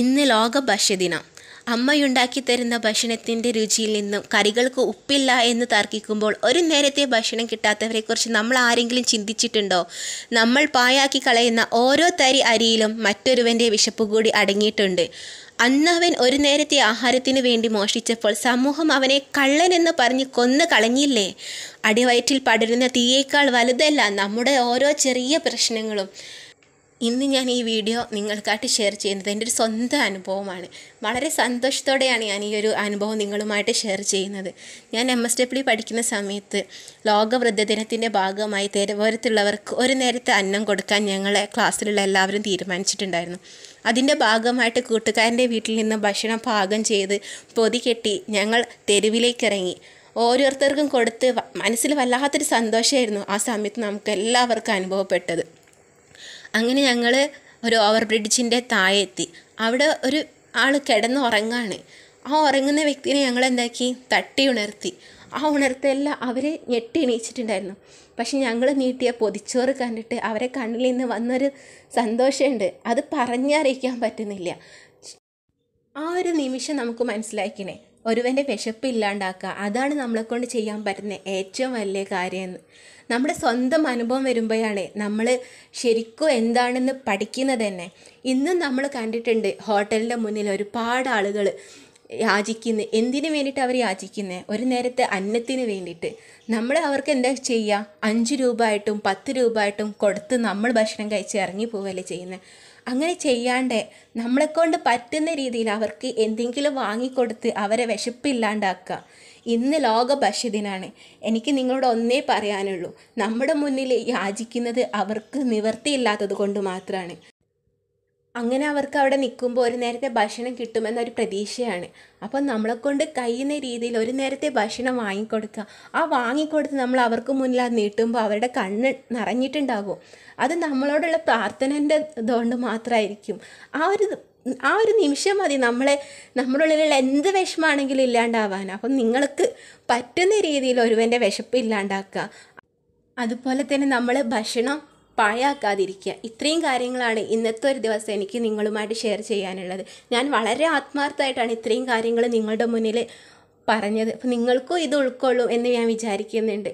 ഇന്ന് ലോക ഭക്ഷ്യദിനം അമ്മയുണ്ടാക്കി തരുന്ന ഭക്ഷണത്തിൻ്റെ രുചിയിൽ നിന്നും കറികൾക്ക് ഉപ്പില്ല എന്ന് തർക്കിക്കുമ്പോൾ ഒരു നേരത്തെ ഭക്ഷണം കിട്ടാത്തവരെക്കുറിച്ച് നമ്മൾ ആരെങ്കിലും ചിന്തിച്ചിട്ടുണ്ടോ നമ്മൾ പായാക്കി കളയുന്ന ഓരോ തരി അരിയിലും മറ്റൊരുവൻ്റെ വിശപ്പ് കൂടി അടങ്ങിയിട്ടുണ്ട് അന്നവൻ ഒരു നേരത്തെ ആഹാരത്തിനു വേണ്ടി മോഷ്ടിച്ചപ്പോൾ സമൂഹം അവനെ കള്ളൻ എന്ന് പറഞ്ഞ് കൊന്നു കളഞ്ഞില്ലേ അടിവയറ്റിൽ പടരുന്ന തീയേക്കാൾ വലുതല്ല നമ്മുടെ ഓരോ ചെറിയ പ്രശ്നങ്ങളും ഇന്ന് ഞാൻ ഈ വീഡിയോ നിങ്ങൾക്കായിട്ട് ഷെയർ ചെയ്യുന്നത് എൻ്റെ ഒരു സ്വന്തം അനുഭവമാണ് വളരെ സന്തോഷത്തോടെയാണ് ഞാൻ ഈ ഒരു അനുഭവം നിങ്ങളുമായിട്ട് ഷെയർ ചെയ്യുന്നത് ഞാൻ എം എസ് ഡബ്ല്യു പഠിക്കുന്ന സമയത്ത് ലോക വൃദ്ധദിനത്തിൻ്റെ ഭാഗമായി തെരുവോരത്തുള്ളവർക്ക് ഒരു നേരത്തെ അന്നം കൊടുക്കാൻ ഞങ്ങളെ ക്ലാസ്സിലുള്ള എല്ലാവരും തീരുമാനിച്ചിട്ടുണ്ടായിരുന്നു അതിൻ്റെ ഭാഗമായിട്ട് കൂട്ടുകാരൻ്റെ വീട്ടിൽ നിന്ന് ഭക്ഷണം പാകം ചെയ്ത് പൊതി കെട്ടി ഞങ്ങൾ തെരുവിലേക്ക് ഇറങ്ങി ഓരോരുത്തർക്കും കൊടുത്ത് മനസ്സിൽ വല്ലാത്തൊരു സന്തോഷമായിരുന്നു ആ സമയത്ത് നമുക്ക് എല്ലാവർക്കും അനുഭവപ്പെട്ടത് അങ്ങനെ ഞങ്ങൾ ഒരു ഓവർ ബ്രിഡ്ജിൻ്റെ താഴെ എത്തി അവിടെ ഒരു ആൾ കിടന്ന് ഉറങ്ങാണ് ആ ഉറങ്ങുന്ന വ്യക്തിനെ ഞങ്ങൾ എന്താക്കി തട്ടി ഉണർത്തി ആ ഉണർത്തെല്ലാം അവർ ഞെട്ടി എണീച്ചിട്ടുണ്ടായിരുന്നു പക്ഷെ ഞങ്ങൾ നീട്ടിയ പൊതിച്ചോറ് കണ്ടിട്ട് അവരെ കണ്ണിൽ നിന്ന് വന്നൊരു സന്തോഷമുണ്ട് അത് പറഞ്ഞറിയിക്കാൻ പറ്റുന്നില്ല ആ ഒരു നിമിഷം നമുക്ക് മനസ്സിലാക്കിനേ ഒരുവൻ്റെ വിശപ്പ് ഇല്ലാണ്ടാക്കുക അതാണ് നമ്മളെക്കൊണ്ട് ചെയ്യാൻ പറ്റുന്ന ഏറ്റവും വലിയ കാര്യമെന്ന് നമ്മുടെ സ്വന്തം അനുഭവം വരുമ്പോഴാണ് നമ്മൾ ശരിക്കും എന്താണെന്ന് പഠിക്കുന്നത് തന്നെ ഇന്നും നമ്മൾ കണ്ടിട്ടുണ്ട് ഹോട്ടലിൻ്റെ മുന്നിൽ ഒരുപാട് ആളുകൾ യാചിക്കുന്നത് എന്തിനു വേണ്ടിയിട്ട് അവർ യാചിക്കുന്നത് ഒരു നേരത്തെ അന്നത്തിന് വേണ്ടിയിട്ട് നമ്മൾ അവർക്ക് എന്താ ചെയ്യുക അഞ്ച് രൂപ ആയിട്ടും പത്ത് രൂപ ആയിട്ടും കൊടുത്ത് നമ്മൾ ഭക്ഷണം കഴിച്ച് ഇറങ്ങി പോവുകയല്ലേ ചെയ്യുന്നത് അങ്ങനെ ചെയ്യാണ്ട് നമ്മളെക്കൊണ്ട് പറ്റുന്ന രീതിയിൽ അവർക്ക് എന്തെങ്കിലും വാങ്ങിക്കൊടുത്ത് അവരെ വിശപ്പില്ലാണ്ടാക്കുക ഇന്ന് ലോക ഭക്ഷ്യദിനാണ് എനിക്ക് നിങ്ങളോട് ഒന്നേ പറയാനുള്ളൂ നമ്മുടെ മുന്നിൽ യാചിക്കുന്നത് അവർക്ക് നിവൃത്തിയില്ലാത്തത് കൊണ്ട് മാത്രമാണ് അങ്ങനെ അവർക്ക് അവിടെ നിൽക്കുമ്പോൾ ഒരു നേരത്തെ ഭക്ഷണം കിട്ടുമെന്നൊരു പ്രതീക്ഷയാണ് അപ്പം നമ്മളെ കൊണ്ട് കഴിയുന്ന രീതിയിൽ ഒരു നേരത്തെ ഭക്ഷണം വാങ്ങിക്കൊടുക്കുക ആ വാങ്ങിക്കൊടുത്ത് നമ്മൾ അവർക്ക് മുന്നിൽ അത് നീട്ടുമ്പോൾ അവരുടെ കണ്ണ് നിറഞ്ഞിട്ടുണ്ടാകും അത് നമ്മളോടുള്ള പ്രാർത്ഥനൻ്റെ ഇതുകൊണ്ട് മാത്രമായിരിക്കും ആ ഒരു ആ ഒരു നിമിഷം മതി നമ്മളെ നമ്മുടെ ഉള്ളിലുള്ള എന്ത് വിഷമാണെങ്കിലും ഇല്ലാണ്ടാവാൻ അപ്പം നിങ്ങൾക്ക് പറ്റുന്ന രീതിയിൽ ഒരുവൻ്റെ വിശപ്പ് ഇല്ലാണ്ടാക്കുക അതുപോലെ തന്നെ നമ്മൾ ഭക്ഷണം പാഴാക്കാതിരിക്കുക ഇത്രയും കാര്യങ്ങളാണ് ഇന്നത്തെ ഒരു ദിവസം എനിക്ക് നിങ്ങളുമായിട്ട് ഷെയർ ചെയ്യാനുള്ളത് ഞാൻ വളരെ ആത്മാർത്ഥമായിട്ടാണ് ഇത്രയും കാര്യങ്ങൾ നിങ്ങളുടെ മുന്നിൽ പറഞ്ഞത് അപ്പോൾ നിങ്ങൾക്കും ഇത് ഉൾക്കൊള്ളും എന്ന് ഞാൻ വിചാരിക്കുന്നുണ്ട്